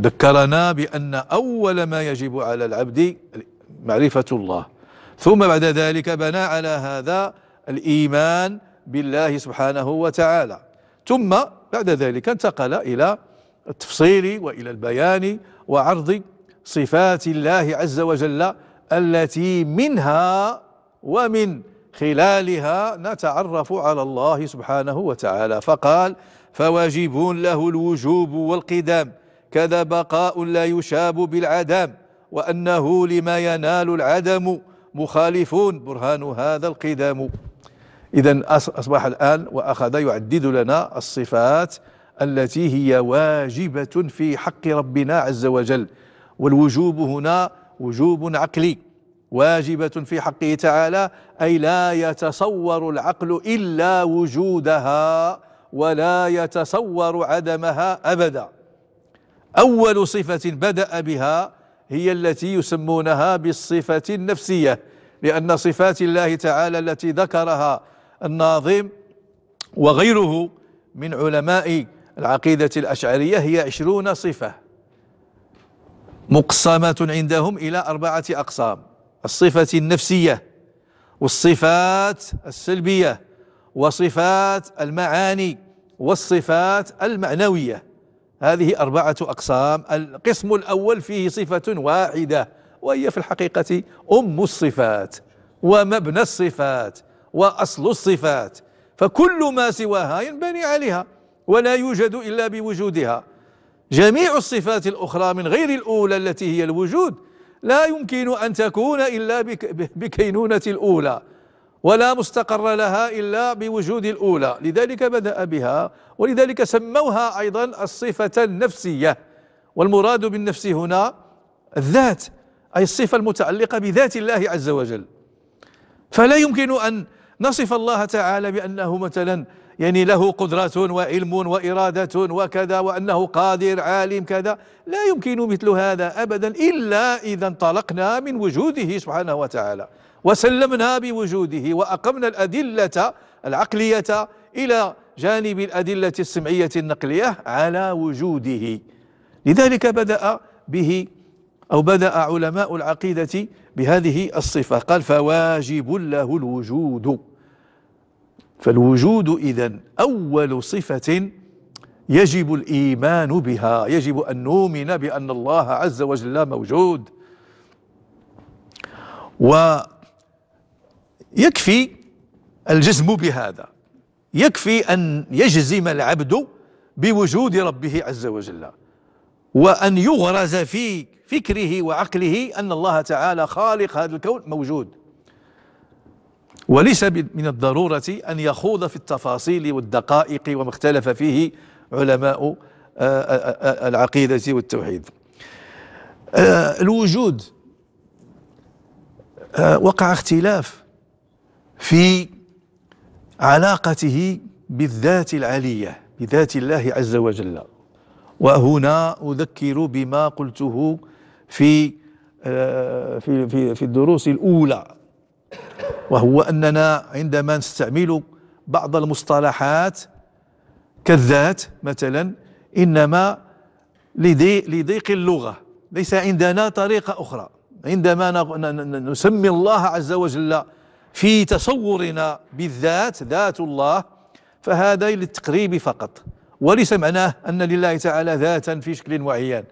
ذكرنا بأن أول ما يجب على العبد معرفة الله ثم بعد ذلك بنى على هذا الإيمان بالله سبحانه وتعالى ثم بعد ذلك انتقل إلى التفصيل وإلى البيان وعرض صفات الله عز وجل التي منها ومن خلالها نتعرف على الله سبحانه وتعالى فقال فواجب له الوجوب والقدام كذا بقاء لا يشاب بالعدم وأنه لما ينال العدم مخالفون برهان هذا القدام إذا أصبح الآن وأخذ يعدد لنا الصفات التي هي واجبة في حق ربنا عز وجل والوجوب هنا وجوب عقلي واجبة في حقه تعالى أي لا يتصور العقل إلا وجودها ولا يتصور عدمها أبدا أول صفة بدأ بها هي التي يسمونها بالصفة النفسية لأن صفات الله تعالى التي ذكرها الناظم وغيره من علماء العقيدة الأشعرية هي عشرون صفة مقسمة عندهم إلى أربعة أقسام الصفة النفسية والصفات السلبية وصفات المعاني والصفات المعنويه هذه أربعة أقسام القسم الأول فيه صفة واحدة وهي في الحقيقة أم الصفات ومبنى الصفات وأصل الصفات فكل ما سواها ينبني عليها ولا يوجد إلا بوجودها جميع الصفات الأخرى من غير الأولى التي هي الوجود لا يمكن أن تكون إلا بكينونة الأولى ولا مستقر لها إلا بوجود الأولى لذلك بدأ بها ولذلك سموها أيضا الصفة النفسية والمراد بالنفس هنا الذات أي الصفة المتعلقة بذات الله عز وجل فلا يمكن أن نصف الله تعالى بأنه مثلا يعني له قدرة وعلم وإرادة وكذا وأنه قادر عالم كذا لا يمكن مثل هذا أبدا إلا إذا انطلقنا من وجوده سبحانه وتعالى وسلمنا بوجوده وأقمنا الأدلة العقلية إلى جانب الأدلة السمعية النقلية على وجوده لذلك بدأ به أو بدأ علماء العقيدة بهذه الصفة قال فواجب له الوجود فالوجود إذا أول صفة يجب الإيمان بها يجب أن نؤمن بأن الله عز وجل موجود و يكفي الجزم بهذا يكفي أن يجزم العبد بوجود ربه عز وجل وأن يغرز في فكره وعقله أن الله تعالى خالق هذا الكون موجود وليس من الضرورة أن يخوض في التفاصيل والدقائق وما اختلف فيه علماء آه، آه، آه، العقيدة والتوحيد الوجود وقع اختلاف في علاقته بالذات العلية بذات الله عز وجل وهنا أذكر بما قلته في آه، في في, في الدروس الأولى وهو أننا عندما نستعمل بعض المصطلحات كالذات مثلا إنما لضيق اللغة ليس عندنا طريقة أخرى عندما نسمي الله عز وجل في تصورنا بالذات ذات الله فهذا للتقريب فقط وليس معناه أن لله تعالى ذاتا في شكل وعيان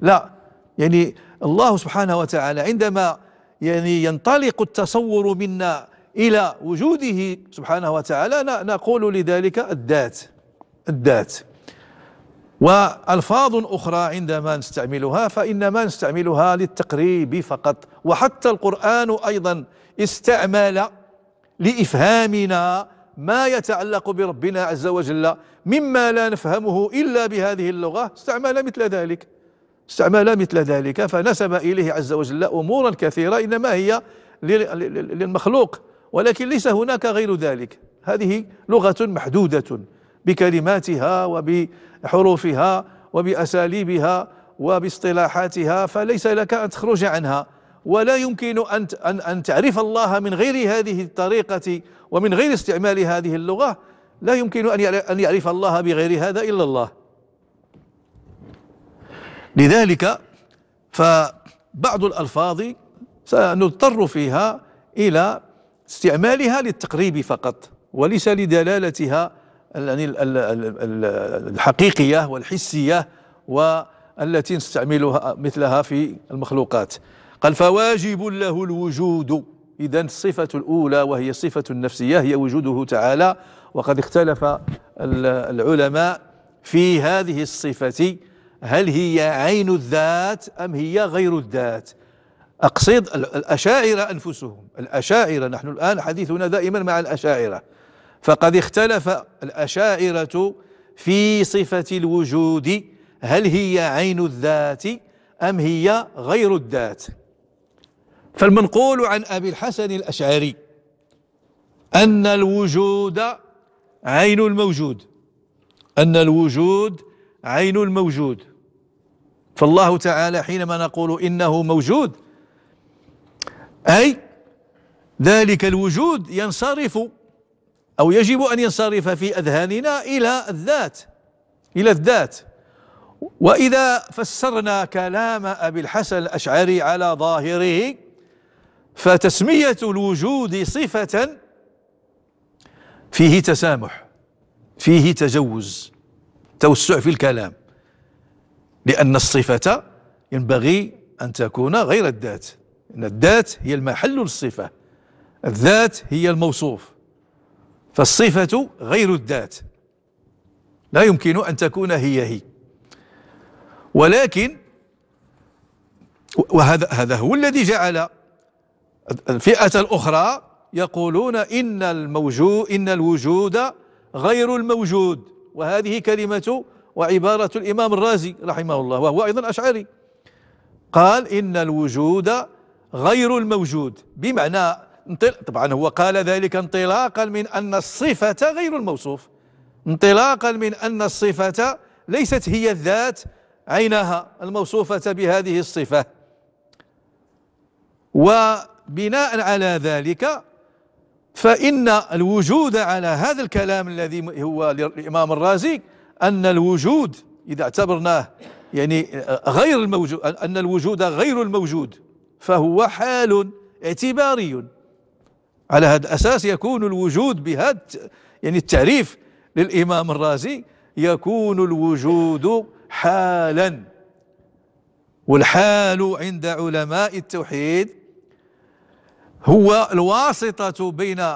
لا يعني الله سبحانه وتعالى عندما يعني ينطلق التصور منا إلى وجوده سبحانه وتعالى نقول لذلك الذات الذات وألفاظ أخرى عندما نستعملها فإنما نستعملها للتقريب فقط وحتى القرآن أيضا استعمل لإفهامنا ما يتعلق بربنا عز وجل مما لا نفهمه إلا بهذه اللغة استعمل مثل ذلك استعمل مثل ذلك فنسب إليه عز وجل أمورا كثيرة إنما هي للمخلوق ولكن ليس هناك غير ذلك هذه لغة محدودة بكلماتها وبحروفها وبأساليبها وباصطلاحاتها فليس لك أن تخرج عنها ولا يمكن أن أن أن تعرف الله من غير هذه الطريقة ومن غير استعمال هذه اللغة لا يمكن أن يعرف الله بغير هذا إلا الله لذلك فبعض الألفاظ سنضطر فيها إلى استعمالها للتقريب فقط وليس لدلالتها يعني الحقيقية والحسية والتي نستعملها مثلها في المخلوقات قال فواجب له الوجود إذا الصفة الأولى وهي الصفة النفسية هي وجوده تعالى وقد اختلف العلماء في هذه الصفة هل هي عين الذات أم هي غير الذات أقصد الأشاعرة أنفسهم الأشاعرة نحن الآن حديثنا دائما مع الأشاعرة فقد اختلف الأشاعرة في صفة الوجود هل هي عين الذات أم هي غير الذات فالمنقول عن أبي الحسن الأشعري أن الوجود عين الموجود أن الوجود عين الموجود فالله تعالى حينما نقول إنه موجود أي ذلك الوجود ينصرف أو يجب أن ينصرف في أذهاننا إلى الذات إلى الذات وإذا فسرنا كلام أبي الحسن الأشعري على ظاهره فتسمية الوجود صفة فيه تسامح فيه تجوز توسع في الكلام لأن الصفة ينبغي أن تكون غير الذات أن الذات هي المحل للصفة الذات هي الموصوف فالصفة غير الذات لا يمكن أن تكون هي هي ولكن وهذا هذا هو الذي جعل الفئة الأخرى يقولون إن الموجود إن الوجود غير الموجود وهذه كلمة وعبارة الإمام الرازي رحمه الله وهو أيضا أشعري قال إن الوجود غير الموجود بمعنى طبعا هو قال ذلك انطلاقا من أن الصفة غير الموصوف انطلاقا من أن الصفة ليست هي الذات عينها الموصوفة بهذه الصفة و بناء على ذلك فإن الوجود على هذا الكلام الذي هو للإمام الرازي أن الوجود إذا اعتبرناه يعني غير الموجود أن الوجود غير الموجود فهو حال اعتباري على هذا الأساس يكون الوجود بهذا يعني التعريف للإمام الرازي يكون الوجود حالا والحال عند علماء التوحيد هو الواسطة بين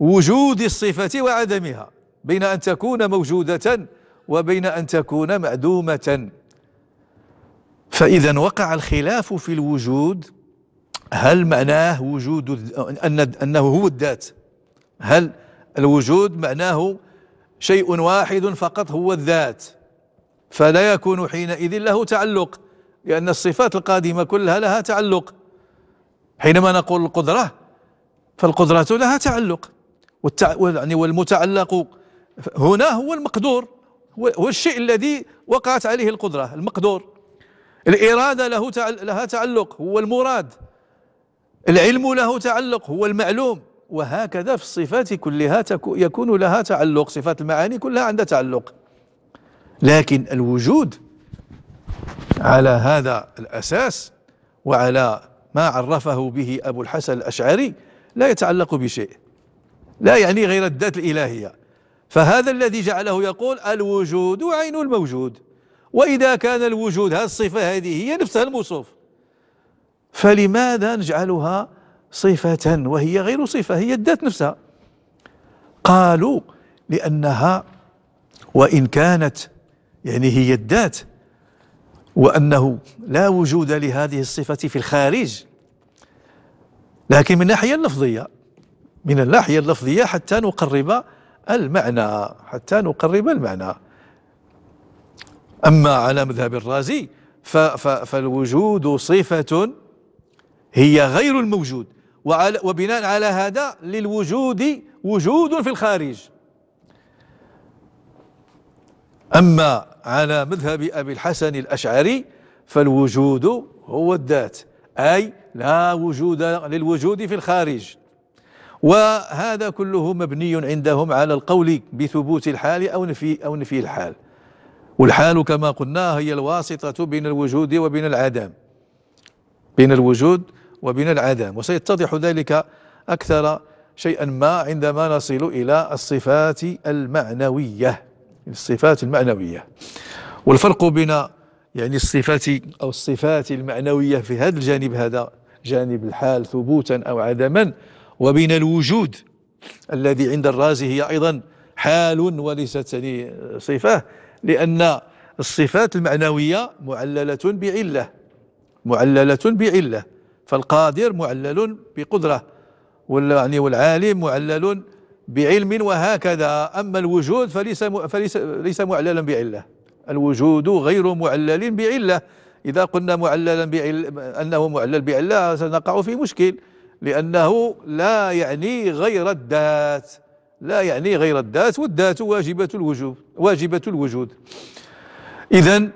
وجود الصفة وعدمها بين أن تكون موجودة وبين أن تكون معدومة فإذا وقع الخلاف في الوجود هل معناه وجود أن أنه هو الذات هل الوجود معناه شيء واحد فقط هو الذات فلا يكون حينئذ له تعلق لأن الصفات القادمة كلها لها تعلق حينما نقول القدرة فالقدرة لها تعلق والتع... يعني والمتعلق هنا هو المقدور هو الشيء الذي وقعت عليه القدرة المقدور الإرادة له تعل... لها تعلق هو المراد العلم له تعلق هو المعلوم وهكذا في الصفات كلها تكو... يكون لها تعلق صفات المعاني كلها عندها تعلق لكن الوجود على هذا الأساس وعلى ما عرفه به أبو الحسن الأشعري لا يتعلق بشيء لا يعني غير الذات الإلهية فهذا الذي جعله يقول الوجود عين الموجود وإذا كان الوجود هذه الصفة هذه هي نفسها الموصوف فلماذا نجعلها صفة وهي غير صفة هي الذات نفسها قالوا لأنها وإن كانت يعني هي الذات وأنه لا وجود لهذه الصفة في الخارج لكن من الناحية اللفظية من الناحية اللفظية حتى نقرب المعنى حتى نقرب المعنى أما على مذهب الرازي فالوجود صفة هي غير الموجود وعلى وبناء على هذا للوجود وجود في الخارج أما على مذهب أبي الحسن الأشعري فالوجود هو الذات أي لا وجود للوجود في الخارج وهذا كله مبني عندهم على القول بثبوت الحال أو نفي أو نفي الحال والحال كما قلنا هي الواسطة بين الوجود وبين العدم بين الوجود وبين العدم وسيتضح ذلك أكثر شيئا ما عندما نصل إلى الصفات المعنوية الصفات المعنوية والفرق بين يعني الصفات أو الصفات المعنوية في هذا الجانب هذا جانب الحال ثبوتا أو عدما وبين الوجود الذي عند الرازي هي أيضا حال وليست يعني صفة لأن الصفات المعنوية معللة بعلة معللة بعلة فالقادر معلل بقدرة يعني والعالم معلل بعلم وهكذا أما الوجود فليس فليس ليس معللا بعلة الوجود غير معلل بعلة إذا قلنا معللا بعلة أنه معلل بعلة سنقع في مشكل لأنه لا يعني غير الذات لا يعني غير الذات والذات واجبة الوجود واجبة الوجود إذا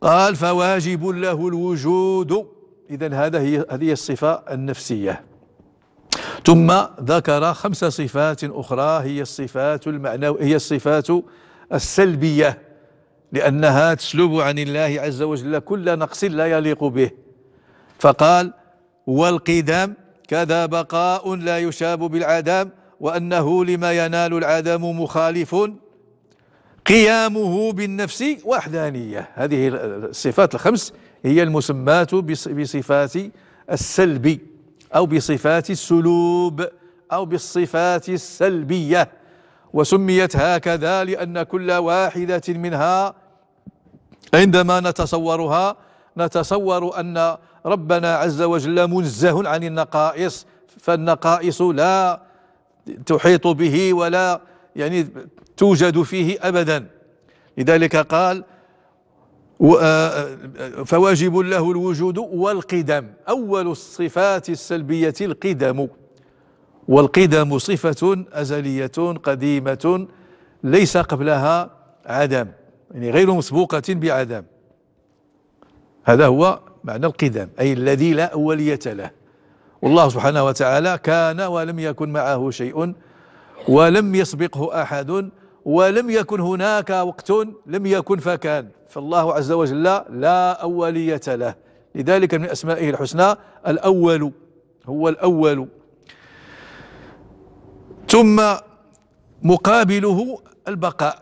قال فواجب له الوجود إذا هذا هي هذه الصفة النفسية ثم ذكر خمس صفات أخرى هي الصفات المعنوية هي الصفات السلبية لأنها تسلب عن الله عز وجل كل نقص لا يليق به فقال والقدام كذا بقاء لا يشاب بالعدام وأنه لما ينال العدم مخالف قيامه بالنفس وحدانية هذه الصفات الخمس هي المسمات بصفات السلبي أو بصفات السلوب أو بالصفات السلبية وسميت هكذا لأن كل واحدة منها عندما نتصورها نتصور أن ربنا عز وجل منزه عن النقائص فالنقائص لا تحيط به ولا يعني توجد فيه أبدا لذلك قال آه، آه، فواجب له الوجود والقدم أول الصفات السلبية القدم والقدم صفة أزلية قديمة ليس قبلها عدم يعني غير مسبوقة بعدم هذا هو معنى القدم أي الذي لا أولية له والله سبحانه وتعالى كان ولم يكن معه شيء ولم يسبقه أحد ولم يكن هناك وقت لم يكن فكان فالله عز وجل لا أولية له لذلك من أسمائه الحسنى الأول هو الأول ثم مقابله البقاء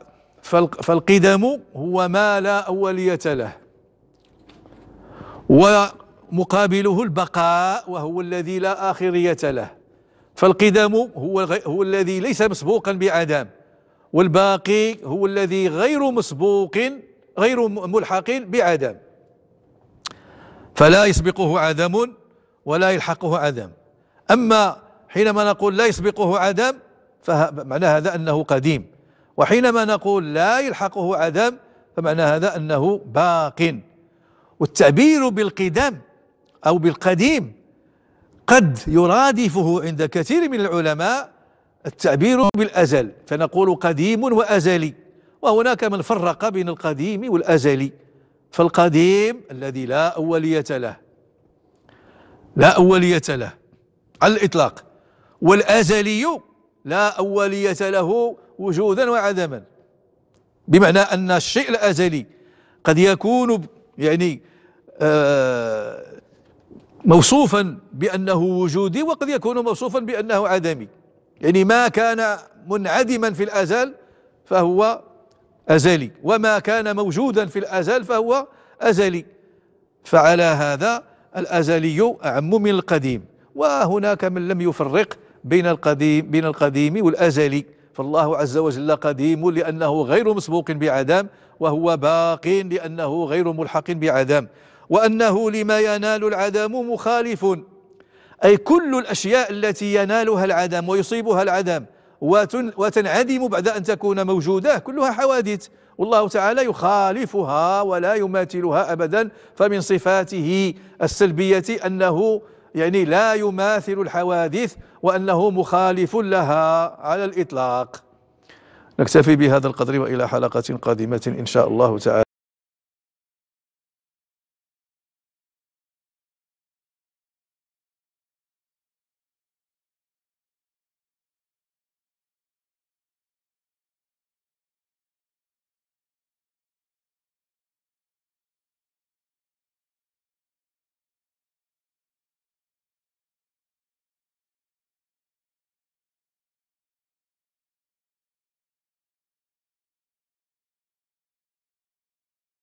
فالقدم هو ما لا أولية له ومقابله البقاء وهو الذي لا آخرية له فالقدم هو, هو الذي ليس مسبوقا بعدم والباقي هو الذي غير مسبوق غير ملحق بعدم فلا يسبقه عدم ولا يلحقه عدم أما حينما نقول لا يسبقه عدم فمعنى هذا أنه قديم وحينما نقول لا يلحقه عدم فمعنى هذا أنه باق والتعبير بالقدم أو بالقديم قد يرادفه عند كثير من العلماء التعبير بالأزل فنقول قديم وأزلي وهناك من فرق بين القديم والأزلي فالقديم الذي لا أولية له لا أولية له على الإطلاق والأزلي لا أولية له وجودا وعدما بمعنى أن الشيء الأزلي قد يكون يعني آه موصوفا بأنه وجودي وقد يكون موصوفا بأنه عدمي يعني ما كان منعدما في الأزل فهو أزلي وما كان موجودا في الأزل فهو أزلي فعلى هذا الأزلي أعم من القديم وهناك من لم يفرق بين القديم بين القديم والأزلي فالله عز وجل قديم لأنه غير مسبوق بعدم وهو باق لأنه غير ملحق بعدم وأنه لما ينال العدم مخالف أي كل الأشياء التي ينالها العدم ويصيبها العدم وتنعدم بعد أن تكون موجودة كلها حوادث والله تعالى يخالفها ولا يماثلها أبدا فمن صفاته السلبية أنه يعني لا يماثل الحوادث وأنه مخالف لها على الإطلاق نكتفي بهذا القدر وإلى حلقة قادمة إن شاء الله تعالى